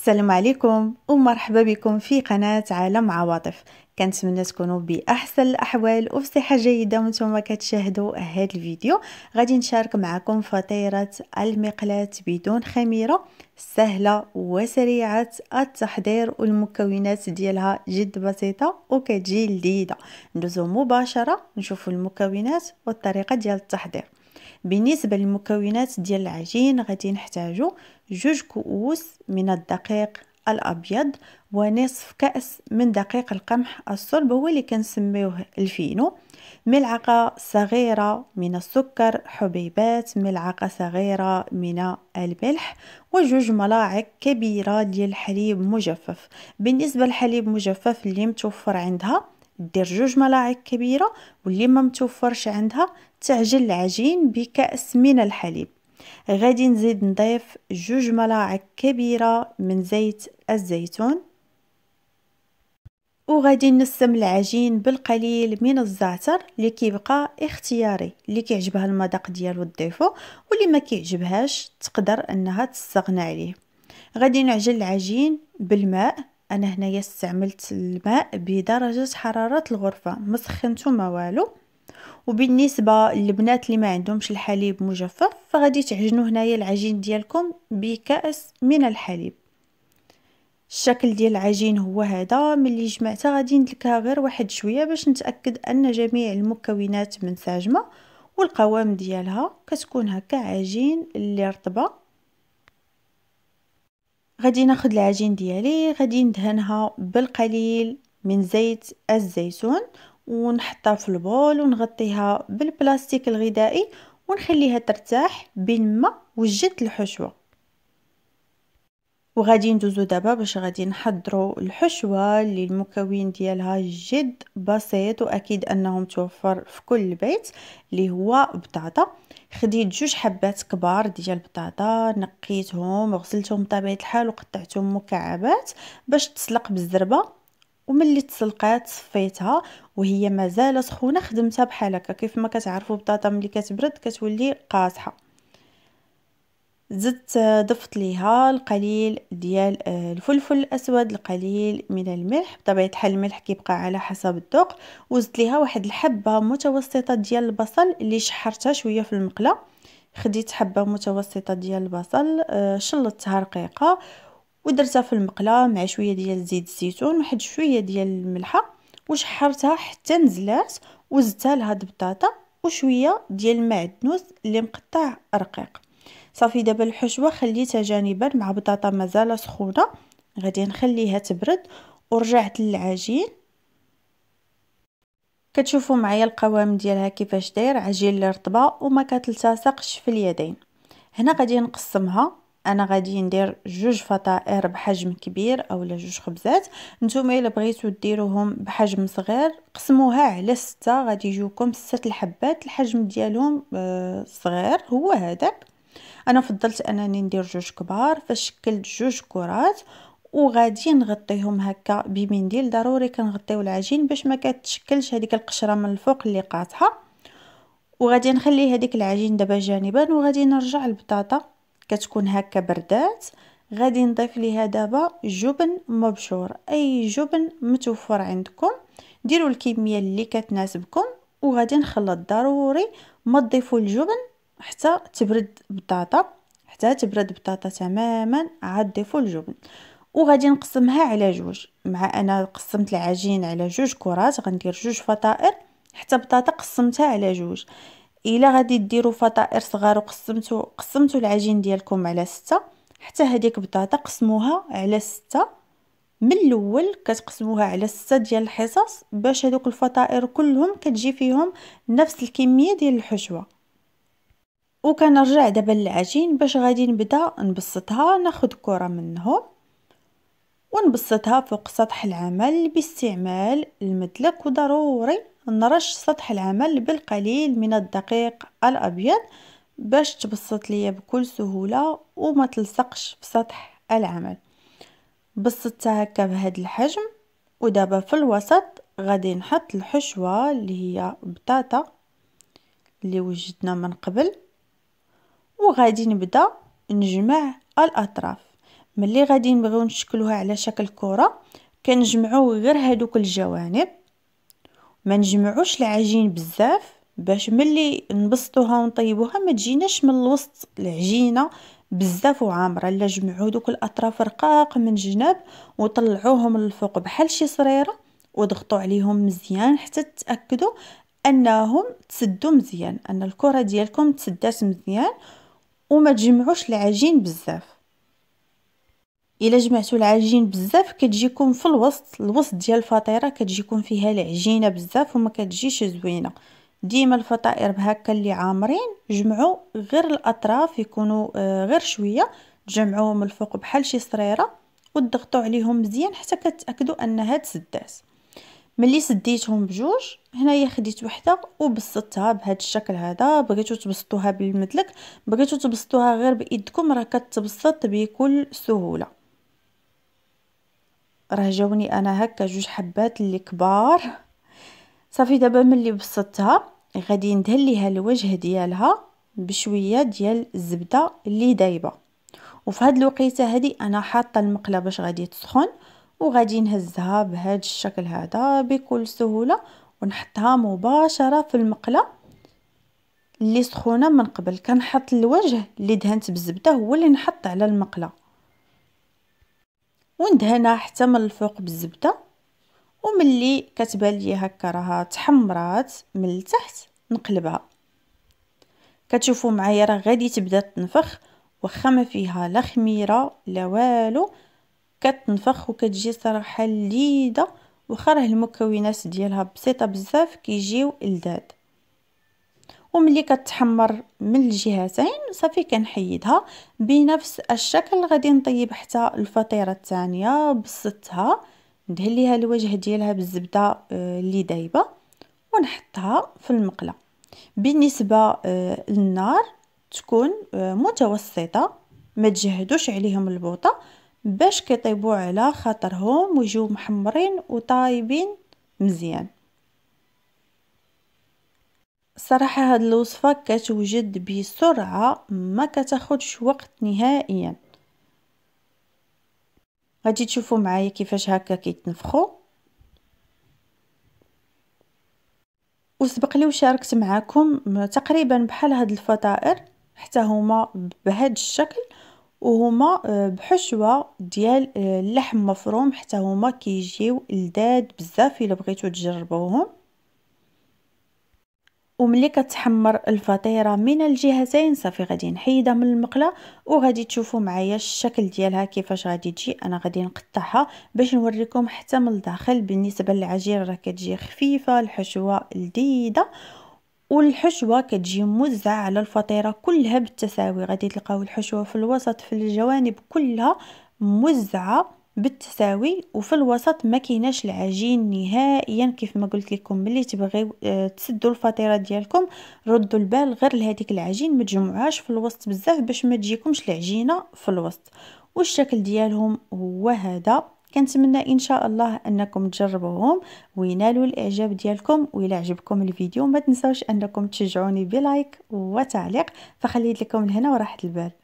السلام عليكم ومرحبا بكم في قناة عالم عواطف كنتمنى تكونوا باحسن الاحوال وفي صحه جيده وانتم كتشاهدوا هذا الفيديو غادي نشارك معكم فطيره المقلاة بدون خميره سهله وسريعه التحضير والمكونات ديالها جد بسيطه وكتجي لذيذه ندوزو مباشره نشوفوا المكونات والطريقه ديال التحضير بالنسبه للمكونات ديال العجين غادي نحتاجو جوج كؤوس من الدقيق الأبيض ونصف كأس من دقيق القمح الصلب هو اللي كنسميوه الفينو ملعقة صغيرة من السكر حبيبات ملعقة صغيرة من الملح وجوج ملاعق كبيرة ديال الحليب مجفف بالنسبة للحليب مجفف اللي متوفر عندها دير جوج ملاعق كبيرة واللي ما متوفرش عندها تعجن العجين بكأس من الحليب غادي نزيد نضيف جوج ملاعق كبيرة من زيت الزيتون وغادي نسم العجين بالقليل من الزعتر اللي كيبقى اختياري اللي كيعجبها المذاق ديالو تضيفو واللي ما كيعجبهاش تقدر انها تستغنى عليه غادي نعجن العجين بالماء انا هنايا استعملت الماء بدرجه حراره الغرفه ما سخنتو ما والو وبالنسبه للبنات اللي ما عندهمش الحليب مجفف فغادي تعجنوا هنايا العجين ديالكم بكاس من الحليب الشكل ديال العجين هو هذا ملي جمعتها غادي ندلكها غير واحد شويه باش نتاكد ان جميع المكونات منسجمه والقوام ديالها كتكون هكا عجين اللي رطبه غادي ناخذ العجين ديالي غادي ندهنها بالقليل من زيت الزيتون ونحطها في البول ونغطيها بالبلاستيك الغذائي ونخليها ترتاح بين ما وجدت الحشوه وغادي ندوزو دابا باش غادي نحضروا الحشوه اللي المكون ديالها جد بسيط واكيد انه متوفر في كل بيت اللي هو بطاطا خديت جوج حبات كبار ديال البطاطا نقيتهم وغسلتهم بطبيعه الحال وقطعتهم مكعبات باش تسلق بالزربه وملي تسلقات صفيتها وهي مازال سخونه خدمتها بحال هكا كيف ما كتعرفوا البطاطا ملي كتبرد كتولي قاصحه زدت آه، ضفت ليها القليل ديال آه، الفلفل الاسود القليل من الملح بطبيعه الحال الملح كيبقى على حسب الذوق وزدت ليها واحد الحبه متوسطه ديال البصل اللي شحرتها شويه في المقله خديت حبه متوسطه ديال البصل آه، شلطتها رقيقه ودرتها في المقلاة مع شويه ديال زيت الزيتون واحد شويه ديال الملحه وشحرتها حتى نزلات وزدتها لهاد البطاطا وشويه ديال المعدنوس اللي مقطع رقيق صافي دابا الحشوه خليتها جانبا مع بطاطا مازال سخونه غادي نخليها تبرد ورجعت للعجين كتشوفوا معايا القوام ديالها كيفاش داير عجين رطبه وما كتلتصقش في اليدين هنا غادي نقسمها انا غادي ندير جوج فطائر بحجم كبير اولا جوج خبزات نتوما الا بغيتو ديروهم بحجم صغير قسموها على ستة غادي يجيوكم ستة الحبات الحجم ديالهم آه، صغير هو هذاك انا فضلت انني ندير جوج كبار فشكلت جوج كرات وغادي نغطيهم هكا بمنديل ضروري كنغطيو العجين باش ما كتشكلش هذيك القشره من الفوق اللي قاطعه وغادي نخلي هذيك العجين دابا جانبا وغادي نرجع البطاطا كتكون هكا بردات غادي نضيف ليها دابا جبن مبشور اي جبن متوفر عندكم ديروا الكميه اللي كتناسبكم وغادي نخلط ضروري ما تضيفوا الجبن حتى تبرد بطاطا حتى تبرد بطاطا تماما عاد ضيفوا الجبن وغادي نقسمها على جوج مع انا قسمت العجين على جوج كرات غندير جوج فطائر حتى بطاطا قسمتها على جوج الا غادي ديروا فطائر صغار وقسمتوا قسمتوا العجين ديالكم على ستة حتى هذيك بطاطا قسموها على ستة من الاول كتقسموها على ستة ديال الحصص باش هذوك الفطائر كلهم كتجي فيهم نفس الكميه ديال الحشوه وكنرجع دابا للعجين باش غادي نبدا نبسطها ناخذ كره منهم ونبسطها فوق سطح العمل باستعمال المدلك وضروري نرش سطح العمل بالقليل من الدقيق الأبيض باش تبسط ليا بكل سهولة وما تلصقش بسطح العمل بسطتها هكا بهذا الحجم ودابا في الوسط غادي نحط الحشوة اللي هي بطاطا اللي وجدنا من قبل وغادي نبدا نجمع الاطراف ملي غادي نبغيو نشكلوها على شكل كره كنجمعو غير هادوك الجوانب ما نجمعوش العجين بزاف باش ملي نبسطوها ونطيبوها ما تجيناش من الوسط العجينه بزاف وعامره لا جمعوا دوك الاطراف رقاق من الجناب وطلعوهم للفوق بحال شي صريره وضغطوا عليهم مزيان حتى تتاكدوا انهم تسدوا مزيان ان الكره ديالكم تسدات مزيان وما تجمعوش العجين بزاف الا جمعتو العجين بزاف كتجيكم في الوسط الوسط ديال الفطيره كتجيكم فيها العجينه بزاف وما كتجيش زوينه ديما الفطائر بهكا اللي عامرين جمعوا غير الاطراف يكونوا آه، غير شويه تجمعوهم الفوق بحال شي صريره وتضغطوا عليهم مزيان حتى كتاكدوا انها تسدات ملي سديتهم بجوج هنايا خديت وحده وبسطتها بهذا الشكل هذا بغيتو تبسطوها بالمدلك بغيتو تبسطوها غير بايدكم راه كتبسط بكل سهوله راه جاوني انا هكا جوج حبات اللي كبار صافي دابا ملي بسطتها غادي ندهن ليها الوجه ديالها بشويه ديال الزبده اللي دايبه وفي هاد الوقيته هادي انا حاطه المقله باش غادي تسخن وغادي نهزها بهاد الشكل هذا بكل سهوله ونحطها مباشره في المقله اللي سخونه من قبل كنحط الوجه اللي دهنت بالزبده هو اللي نحط على المقله وندهنها حتى من الفوق بالزبده وملي كتبان ليا هكا راها تحمرات من التحت نقلبها كتشوفوا معايا راه غادي تبدا تنفخ واخا ما فيها لا خميره لا والو كتنفخ وكتجي صراحه لذيذه واخا راه المكونات ديالها بسيطه بزاف كيجيو لذاذ وملي كتحمر من الجهتين صافي كنحيدها بنفس الشكل غادي نطيب حتى الفطيره الثانيه بسطها ندهن ليها الوجه ديالها بالزبده آه، اللي دايبه ونحطها في المقله بالنسبه آه، للنار تكون آه، متوسطه ما تجهدوش عليهم البوطه باش كيطيبوا على خاطرهم ويجيو محمرين وطايبين مزيان صراحه هاد الوصفه كتوجد بسرعه ما كتاخدش وقت نهائيا غادي تشوفوا معايا كيفاش هكا كيتنفخوا وسبق لي وشاركت معاكم تقريبا بحال هاد الفطائر حتى هما بهاد الشكل وهما آه، بحشوه ديال اللحم آه، مفروم حتى هما كيجيو لذاذ بزاف الا بغيتو تجربوهم وملي كتحمر الفطيره من الجهتين صافي غادي نحيدها من المقله وغادي تشوفوا معايا الشكل ديالها كيفاش غادي تجي انا غادي نقطعها باش نوريكم حتى من الداخل بالنسبه للعجين راه كتجي خفيفه الحشوه لذيذه والحشوه كتجي موزعه على الفطيره كلها بالتساوي غادي تلقاو الحشوه في الوسط في الجوانب كلها موزعه بالتساوي وفي الوسط ما كيناش العجين نهائيا كيف ما قلت لكم ملي تبغيو آه، تسدوا الفطيره ديالكم ردوا البال غير لهذيك العجين ما تجمعوهاش في الوسط بزاف باش ما تجيكمش العجينه في الوسط والشكل ديالهم هو هذا كنتمنى ان شاء الله انكم تجربوهم وينالوا الاعجاب ديالكم وإلا عجبكم الفيديو ما تنساوش انكم تشجعوني بلايك وتعليق فخليت لكم لهنا وراحه البال